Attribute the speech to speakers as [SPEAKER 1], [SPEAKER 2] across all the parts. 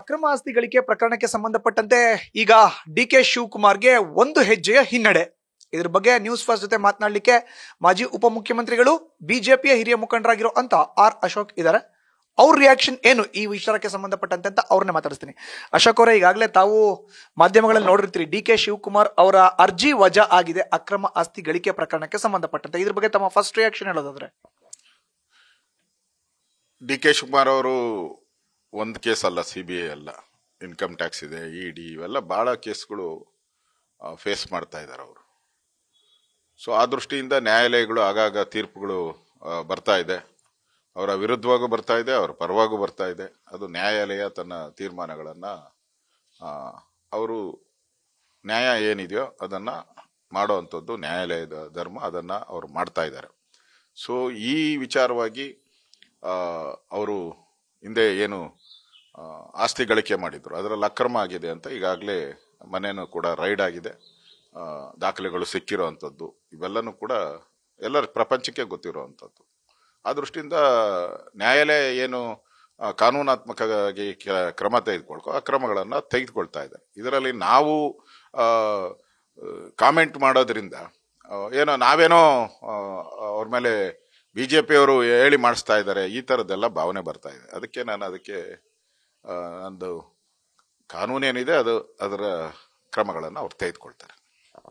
[SPEAKER 1] ಅಕ್ರಮ ಆಸ್ತಿ ಗಳಿಕೆ ಪ್ರಕರಣಕ್ಕೆ ಸಂಬಂಧಪಟ್ಟಂತೆ ಈಗ ಡಿ ಕೆ ಶಿವಕುಮಾರ್ಗೆ ಒಂದು ಹೆಜ್ಜೆಯ ಹಿನ್ನಡೆ ಇದ್ರ ಬಗ್ಗೆ ನ್ಯೂಸ್ ಫಸ್ಟ್ ಜೊತೆ ಮಾತನಾಡಲಿಕ್ಕೆ ಮಾಜಿ ಉಪಮುಖ್ಯಮಂತ್ರಿಗಳು ಬಿಜೆಪಿಯ ಹಿರಿಯ ಮುಖಂಡರಾಗಿರೋ ಅಂತ ಆರ್ ಅಶೋಕ್ ಇದ್ದಾರೆ ಅವ್ರ ರಿಯಾಕ್ಷನ್ ಏನು ಈ ವಿಚಾರಕ್ಕೆ ಸಂಬಂಧಪಟ್ಟಂತೆ ಅಂತ ಅವ್ರನ್ನ ಮಾತಾಡಿಸ್ತೀನಿ ಅಶೋಕ್ ಅವರೇ ಈಗಾಗಲೇ ತಾವು ಮಾಧ್ಯಮಗಳಲ್ಲಿ ನೋಡಿರ್ತೀರಿ ಡಿ ಕೆ ಶಿವಕುಮಾರ್ ಅವರ ಅರ್ಜಿ ವಜಾ ಆಗಿದೆ ಅಕ್ರಮ ಆಸ್ತಿ ಗಳಿಕೆ ಪ್ರಕರಣಕ್ಕೆ ಸಂಬಂಧಪಟ್ಟಂತೆ ಇದ್ರ ಬಗ್ಗೆ ತಮ್ಮ ಫಸ್ಟ್ ರಿಯಾಕ್ಷನ್ ಹೇಳೋದಾದ್ರೆ
[SPEAKER 2] ಡಿ ಕೆ ಶಿವಕುಮಾರ್ ಅವರು ಒಂದು ಕೇಸ್ ಅಲ್ಲ ಸಿ ಬಿ ಐ ಅಲ್ಲ ಇನ್ಕಮ್ ಟ್ಯಾಕ್ಸ್ ಇದೆ ಇ e ಡಿ ಇವೆಲ್ಲ ಭಾಳ ಕೇಸ್ಗಳು ಫೇಸ್ ಮಾಡ್ತಾ ಇದ್ದಾರೆ ಅವರು ಸೊ ಆ ದೃಷ್ಟಿಯಿಂದ ನ್ಯಾಯಾಲಯಗಳು ಆಗಾಗ ತೀರ್ಪುಗಳು ಬರ್ತಾ ಇದೆ ಅವರ ವಿರುದ್ಧವಾಗೂ ಬರ್ತಾ ಇದೆ ಅವರ ಪರವಾಗೂ ಬರ್ತಾ ಇದೆ ಅದು ನ್ಯಾಯಾಲಯ ತನ್ನ ತೀರ್ಮಾನಗಳನ್ನು ಅವರು ನ್ಯಾಯ ಏನಿದೆಯೋ ಅದನ್ನು ಮಾಡುವಂಥದ್ದು ನ್ಯಾಯಾಲಯದ ಧರ್ಮ ಅದನ್ನು ಅವರು ಮಾಡ್ತಾ ಇದ್ದಾರೆ ಸೊ ಈ ವಿಚಾರವಾಗಿ ಅವರು ಹಿಂದೆ ಏನು ಆಸ್ತಿ ಗಳಿಕೆ ಮಾಡಿದ್ರು ಅದರಲ್ಲಿ ಅಕ್ರಮ ಆಗಿದೆ ಅಂತ ಈಗಾಗಲೇ ಮನೆಯೂ ಕೂಡ ರೈಡ್ ಆಗಿದೆ ದಾಖಲೆಗಳು ಅಂಥದ್ದು ಇವೆಲ್ಲನೂ ಕೂಡ ಎಲ್ಲರ ಪ್ರಪಂಚಕ್ಕೆ ಅಂಥದ್ದು ಆ ದೃಷ್ಟಿಯಿಂದ ನ್ಯಾಯಾಲಯ ಏನು ಕಾನೂನಾತ್ಮಕವಾಗಿ ಕ್ರಮ ತೆಗೆದುಕೊಳ್ಕೊ ಆ ಕ್ರಮಗಳನ್ನು ತೆಗೆದುಕೊಳ್ತಾ ಇದೆ ಇದರಲ್ಲಿ ನಾವು ಕಾಮೆಂಟ್ ಮಾಡೋದ್ರಿಂದ ಏನೋ ನಾವೇನೋ ಅವ್ರ ಮೇಲೆ ಬಿ ಜೆ ಪಿಯವರು ಹೇಳಿ ಮಾಡಿಸ್ತಾ ಇದ್ದಾರೆ ಈ ಥರದ್ದೆಲ್ಲ ಭಾವನೆ ಬರ್ತಾ ಇದೆ ಅದಕ್ಕೆ ನಾನು ಅದಕ್ಕೆ ಒಂದು ಕಾನೂನೇನಿದೆ ಅದು ಅದರ ಕ್ರಮಗಳನ್ನು ಅವ್ರು ತೆಗೆದುಕೊಳ್ತಾರೆ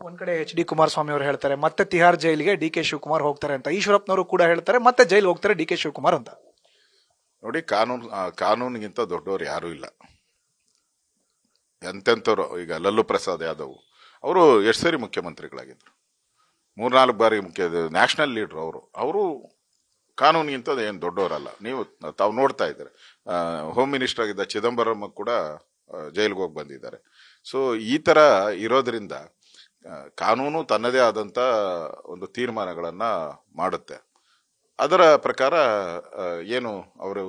[SPEAKER 1] ಒಂದ್ ಕಡೆ ಎಚ್ ಡಿ ಕುಮಾರಸ್ವಾಮಿ ಅವರು ಹೇಳ್ತಾರೆ ಮತ್ತೆ ತಿಹಾರ್ ಜೈಲಿಗೆ ಡಿ ಕೆ ಶಿವಕುಮಾರ್ ಹೋಗ್ತಾರೆ ಅಂತ ಈಶ್ವರಪ್ಪನವರು ಕೂಡ ಹೇಳ್ತಾರೆ ಮತ್ತೆ ಜೈಲ್ ಹೋಗ್ತಾರೆ ಡಿ ಕೆ ಶಿವಕುಮಾರ್ ಅಂತ
[SPEAKER 2] ನೋಡಿ ಕಾನೂನು ಕಾನೂನಿಗಿಂತ ದೊಡ್ಡವರು ಯಾರೂ ಇಲ್ಲ ಎಂತೆಂಥವ್ರು ಈಗ ಲಲ್ಲು ಪ್ರಸಾದ್ ಯಾದವ್ ಅವರು ಎಷ್ಟು ಸರಿ ಮುಖ್ಯಮಂತ್ರಿಗಳಾಗಿದ್ರು ಮೂರ್ನಾಲ್ಕು ಬಾರಿ ಮುಖ್ಯ ನ್ಯಾಷನಲ್ ಲೀಡ್ರು ಅವರು ಅವರು ಕಾನೂನಿಗಿಂತ ಏನು ದೊಡ್ಡವರಲ್ಲ ನೀವು ತಾವು ನೋಡ್ತಾ ಇದ್ದಾರೆ ಹೋಮ್ ಮಿನಿಸ್ಟರ್ ಆಗಿದ್ದ ಚಿದಂಬರಂ ಕೂಡ ಜೈಲಿಗೆ ಹೋಗಿ ಬಂದಿದ್ದಾರೆ ಸೊ ಈ ಥರ ಇರೋದ್ರಿಂದ ಕಾನೂನು ತನ್ನದೇ ಆದಂಥ ಒಂದು ತೀರ್ಮಾನಗಳನ್ನು ಮಾಡುತ್ತೆ ಅದರ ಪ್ರಕಾರ ಏನು ಅವರು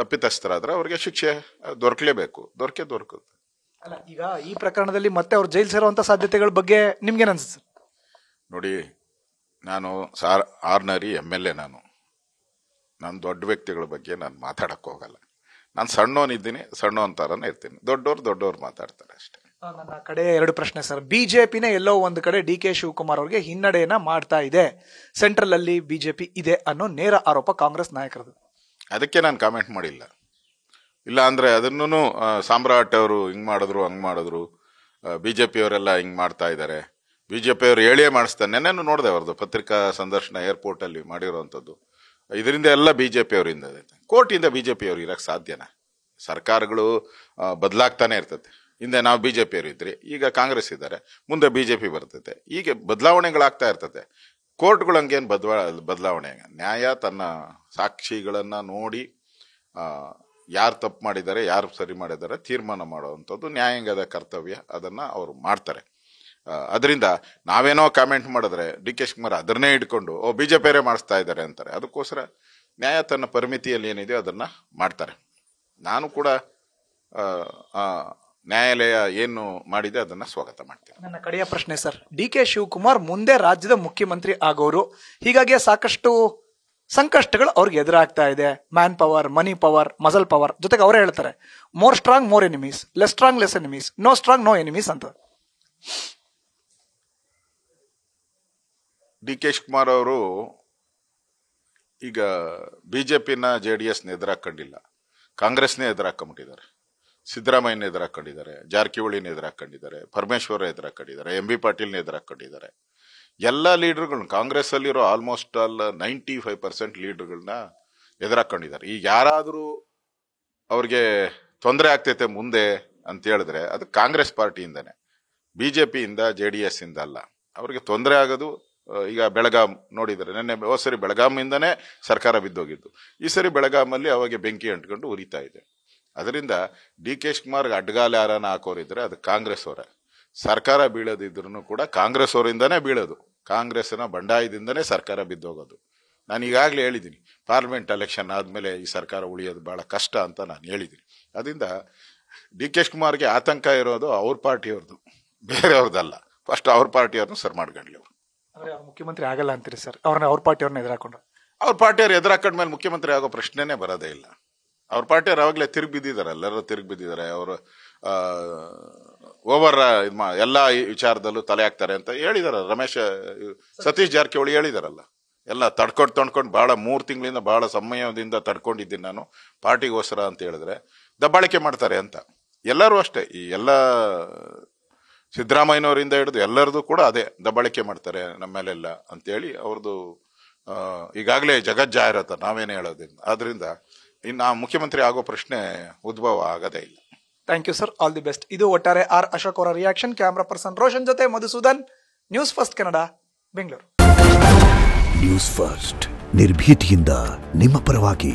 [SPEAKER 2] ತಪ್ಪಿತಸ್ಥರಾದ್ರೆ ಅವರಿಗೆ ಶಿಕ್ಷೆ ದೊರಕಲೇಬೇಕು ದೊರಕೆ ದೊರಕುತ್ತೆ
[SPEAKER 1] ಅಲ್ಲ ಈಗ ಈ ಪ್ರಕರಣದಲ್ಲಿ ಮತ್ತೆ ಅವ್ರು ಜೈಲು ಸೇರುವಂಥ ಸಾಧ್ಯತೆಗಳ ಬಗ್ಗೆ ನಿಮ್ಗೇನು ಅನ್ಸುತ್ತೆ
[SPEAKER 2] ನೋಡಿ ನಾನು sir ordinary M L A ನಾನು ನಾನು ದೊಡ್ಡ ವ್ಯಕ್ತಿಗಳ ಬಗ್ಗೆ ನಾನು ಮಾತಾಡಕ್ಕೆ ಹೋಗಲ್ಲ ನಾನು ಸಣ್ಣವನಿದ್ದೀನಿ ಸಣ್ಣವನ್ ಥರನೇ ಇರ್ತೀನಿ ದೊಡ್ಡವ್ರು ದೊಡ್ಡವ್ರು ಮಾತಾಡ್ತಾರೆ ಅಷ್ಟೇ
[SPEAKER 1] ನನ್ನ ಕಡೆ ಎರಡು ಪ್ರಶ್ನೆ ಸರ್ ಪಿನೇ ಎಲ್ಲೋ ಒಂದು ಕಡೆ ಡಿ ಕೆ ಶಿವಕುಮಾರ್ ಅವರಿಗೆ ಹಿನ್ನಡೆಯನ್ನ ಮಾಡ್ತಾ ಇದೆ ಸೆಂಟ್ರಲ್ ಅಲ್ಲಿ ಬಿಜೆಪಿ ಇದೆ ಅನ್ನೋ ನೇರ ಆರೋಪ ಕಾಂಗ್ರೆಸ್ ನಾಯಕರದು
[SPEAKER 2] ಅದಕ್ಕೆ ನಾನು ಕಾಮೆಂಟ್ ಮಾಡಿಲ್ಲ ಇಲ್ಲ ಅಂದ್ರೆ ಅದನ್ನು ಸಾಮ್ರಾಟ್ ಅವರು ಹಿಂಗ್ ಮಾಡಿದ್ರು ಹಂಗ್ ಮಾಡಿದ್ರು ಬಿಜೆಪಿಯವರೆಲ್ಲ ಹಿಂಗ್ ಮಾಡ್ತಾ ಇದ್ದಾರೆ ಅವರು ಹೇಳಿಯೇ ಮಾಡಿಸ್ತಾರೆ ನೆನ್ನೆನೂ ನೋಡಿದೆ ಅವ್ರದ್ದು ಪತ್ರಿಕಾ ಸಂದರ್ಶನ ಏರ್ಪೋರ್ಟ್ ಅಲ್ಲಿ ಮಾಡಿರೋವಂಥದ್ದು ಇದರಿಂದ ಎಲ್ಲ ಬಿ ಜೆ ಪಿಯವರಿಂದ ಕೋರ್ಟಿಂದ ಬಿ ಜೆ ಪಿಯವ್ರು ಇರಕ್ಕೆ ಸಾಧ್ಯನಾ ಸರ್ಕಾರಗಳು ಬದಲಾಗ್ತಾನೆ ಇರ್ತದೆ ಹಿಂದೆ ನಾವು ಬಿ ಜೆ ಇದ್ರಿ ಈಗ ಕಾಂಗ್ರೆಸ್ ಇದ್ದಾರೆ ಮುಂದೆ ಬಿ ಜೆ ಪಿ ಬರ್ತೈತೆ ಹೀಗೆ ಬದಲಾವಣೆಗಳಾಗ್ತಾ ಇರ್ತದೆ ಕೋರ್ಟ್ಗಳು ಹಂಗೇನು ಬದ್ವಾ ಬದಲಾವಣೆ ನ್ಯಾಯ ತನ್ನ ಸಾಕ್ಷಿಗಳನ್ನು ನೋಡಿ ಯಾರು ತಪ್ಪು ಮಾಡಿದ್ದಾರೆ ಯಾರು ಸರಿ ಮಾಡಿದ್ದಾರೆ ತೀರ್ಮಾನ ಮಾಡುವಂಥದ್ದು ನ್ಯಾಯಾಂಗದ ಕರ್ತವ್ಯ ಅದನ್ನು ಅವರು ಮಾಡ್ತಾರೆ ಅದರಿಂದ ನಾವೇನೋ ಕಾಮೆಂಟ್ ಮಾಡಿದ್ರೆ ಡಿ ಕೆ ಶಿವಕುಮಾರ್ ಅದನ್ನೇ ಇಟ್ಕೊಂಡು ಓ ಬಿ ಜೆ ಪಿಯರೇ ಮಾಡಿಸ್ತಾ ಇದ್ದಾರೆ ಅಂತಾರೆ ಅದಕ್ಕೋಸ್ಕರ ನ್ಯಾಯ ತನ್ನ ಪರಿಮಿತಿಯಲ್ಲಿ ಏನಿದೆಯೋ ಅದನ್ನು ಮಾಡ್ತಾರೆ ನಾನು ಕೂಡ ನ್ಯಾಯಾಲಯ ಏನು ಮಾಡಿದೆ ಅದನ್ನು ಸ್ವಾಗತ ಮಾಡ್ತೀನಿ
[SPEAKER 1] ನನ್ನ ಕಡೆಯ ಪ್ರಶ್ನೆ ಸರ್ ಡಿ ಕೆ ಶಿವಕುಮಾರ್ ಮುಂದೆ ರಾಜ್ಯದ ಮುಖ್ಯಮಂತ್ರಿ ಆಗೋರು ಹೀಗಾಗಿ ಸಾಕಷ್ಟು ಸಂಕಷ್ಟಗಳು ಅವ್ರಿಗೆ ಎದುರಾಗ್ತಾ ಇದೆ man power money power muscle power ಜೊತೆಗೆ ಅವರೇ ಹೇಳ್ತಾರೆ more strong more enemies less strong less enemies no strong no enemies ಅಂತ
[SPEAKER 2] ಡಿ ಕೆ ಶಿವಕುಮಾರ್ ಅವರು ಈಗ ಬಿ ಜೆ ಪಿನ ಜೆ ಡಿ ಎಸ್ನ ಎದುರಾಕೊಂಡಿಲ್ಲ ಕಾಂಗ್ರೆಸ್ನೇ ಎದುರಾಕೊಂಬಿಟ್ಟಿದ್ದಾರೆ ಸಿದ್ದರಾಮಯ್ಯನ ಎದುರಾಕೊಂಡಿದ್ದಾರೆ ಜಾರಕಿಹೊಳಿನ ಎದುರಾಕೊಂಡಿದ್ದಾರೆ ಪರಮೇಶ್ವರ ಎದುರಾಕೊಂಡಿದ್ದಾರೆ ಎಂ ಬಿ ಪಾಟೀಲ್ನ ಎದುರಾಕೊಂಡಿದ್ದಾರೆ ಎಲ್ಲ ಕಾಂಗ್ರೆಸ್ ಅಲ್ಲಿರೋ almost all ninety five percent ಲೀಡರ್ಗಳನ್ನ ಎದುರಾಕೊಂಡಿದ್ದಾರೆ ಈಗ ಯಾರಾದರೂ ಅವ್ರಿಗೆ ತೊಂದರೆ ಆಗ್ತೈತೆ ಮುಂದೆ ಅಂತ ಹೇಳಿದ್ರೆ ಅದು ಕಾಂಗ್ರೆಸ್ ಪಾರ್ಟಿಯಿಂದನೇ ಬಿ ಜೆ ಪಿಯಿಂದ ಜೆ ಡಿ ಎಸ್ ಇಂದ ಅಲ್ಲ ಅವ್ರಿಗೆ ತೊಂದರೆ ಆಗೋದು ಈಗ ಬೆಳಗಾಂ ನೋಡಿದರೆ ನೆನ್ನೆ ಹೋದ ಸರಿ ಬೆಳಗಾಮಿಂದನೇ ಸರ್ಕಾರ ಬಿದ್ದೋಗಿದ್ದು ಈ ಸರಿ ಬೆಳಗಾಮಲ್ಲಿ ಅವಾಗೆ ಬೆಂಕಿ ಅಂಟ್ಕೊಂಡು ಉರಿತಾ ಇದೆ ಅದರಿಂದ ಡಿ ಕೆ ಶಿವಕುಮಾರ್ಗೆ ಅಡ್ಗಾಲ ಯಾರನ್ನ ಹಾಕೋರಿದ್ರೆ ಅದು ಕಾಂಗ್ರೆಸ್ ಅವರೇ ಸರ್ಕಾರ ಬೀಳದಿದ್ರು ಕೂಡ ಕಾಂಗ್ರೆಸ್ ಅವರಿಂದನೇ ಬೀಳೋದು ಕಾಂಗ್ರೆಸ್ನ ಬಂಡಾಯದಿಂದನೇ ಸರ್ಕಾರ ಬಿದ್ದೋಗೋದು ನಾನು ಈಗಾಗಲೇ ಹೇಳಿದ್ದೀನಿ ಪಾರ್ಲಿಮೆಂಟ್ ಎಲೆಕ್ಷನ್ ಆದಮೇಲೆ ಈ ಸರ್ಕಾರ ಉಳಿಯೋದು ಭಾಳ ಕಷ್ಟ ಅಂತ ನಾನು ಹೇಳಿದ್ದೀನಿ ಅದರಿಂದ ಡಿ ಕೆ ಶಿವಕುಮಾರ್ಗೆ ಆತಂಕ ಇರೋದು ಅವ್ರ ಪಾರ್ಟಿಯವ್ರದ್ದು ಬೇರೆಯವ್ರದ್ದಲ್ಲ ಫಸ್ಟ್ ಅವ್ರ ಪಾರ್ಟಿಯವ್ರನ್ನೂ ಸರ್ ಮಾಡ್ಕೊಂಡ್ಲಿ ಅವರು
[SPEAKER 1] ಮುಖ್ಯಮಂತ್ರಿ ಆಗಲ್ಲ ಅಂತೀರಿ ಸರ್ ಅವ್ರನ್ನ ಅವ್ರ ಪಾರ್ಟಿಯವ್ರನ್ನ ಎದುರಾಕೊಂಡ್ರೆ ಅವ್ರ
[SPEAKER 2] ಪಾರ್ಟಿಯವ್ರು ಎದುರಾಕೊಂಡ ಮೇಲೆ ಮುಖ್ಯಮಂತ್ರಿ ಆಗೋ ಪ್ರಶ್ನೆನೇ ಬರೋದೇ ಇಲ್ಲ ಅವ್ರ ಪಾರ್ಟಿಯವ್ರು ಆವಾಗಲೇ ತಿರುಗಿ ಬಿದ್ದಿದ್ದಾರೆ ಎಲ್ಲರೂ ತಿರುಗಿ ಬಿದ್ದಿದ್ದಾರೆ ಅವರು ಓವರ್ ಇದು ಮಾ ಎಲ್ಲ ವಿಚಾರದಲ್ಲೂ ತಲೆ ಹಾಕ್ತಾರೆ ಅಂತ ಹೇಳಿದಾರ ರಮೇಶ್ ಸತೀಶ್ ಜಾರಕಿಹೊಳಿ ಹೇಳಿದಾರಲ್ಲ ಎಲ್ಲ ತಡ್ಕೊಂಡು ತಡ್ಕೊಂಡು ಬಹಳ ಮೂರು ತಿಂಗಳಿಂದ ಬಹಳ ಸಮಯದಿಂದ ತಡ್ಕೊಂಡಿದ್ದೀನಿ ನಾನು ಪಾರ್ಟಿಗೋಸ್ಕರ ಅಂತ ಹೇಳಿದ್ರೆ ದಬ್ಬಾಳಿಕೆ ಮಾಡ್ತಾರೆ ಅಂತ ಎಲ್ಲರೂ ಅಷ್ಟೇ ಈ ಎಲ್ಲ ಸಿದ್ದರಾಮಯ್ಯನವರಿಂದ ಹಿಡಿದು ಎಲ್ಲರದು ಕೂಡ ಅದೇ ದಬಾಳಿಕೆ ಮಾಡ್ತಾರೆ ನಮ್ಮಲ್ಲೆಲ್ಲ ಅಂತೇಳಿ ಅವ್ರದ್ದು ಈಗಾಗಲೇ ಜಾಹೀರಾತ ನಾವೇನು ಹೇಳೋದ್ರಿಂದ ಆದ್ದರಿಂದ ಇನ್ನು ಮುಖ್ಯಮಂತ್ರಿ ಆಗೋ ಪ್ರಶ್ನೆ ಉದ್ಭವ ಆಗದೇ ಇಲ್ಲ
[SPEAKER 1] thank you sir all the best ಇದು ಒಟ್ಟಾರೆ ಆರ್ ಅಶೋಕ್ ಅವರ ರಿಯಾಕ್ಷನ್ ಕ್ಯಾಮ್ರಾ ಪರ್ಸನ್ ರೋಷನ್ ಜೊತೆ Madhusudan news first Kannada Bengaluru news first ನಿರ್ಭೀತಿಯಿಂದ ನಿಮ್ಮ ಪರವಾಗಿ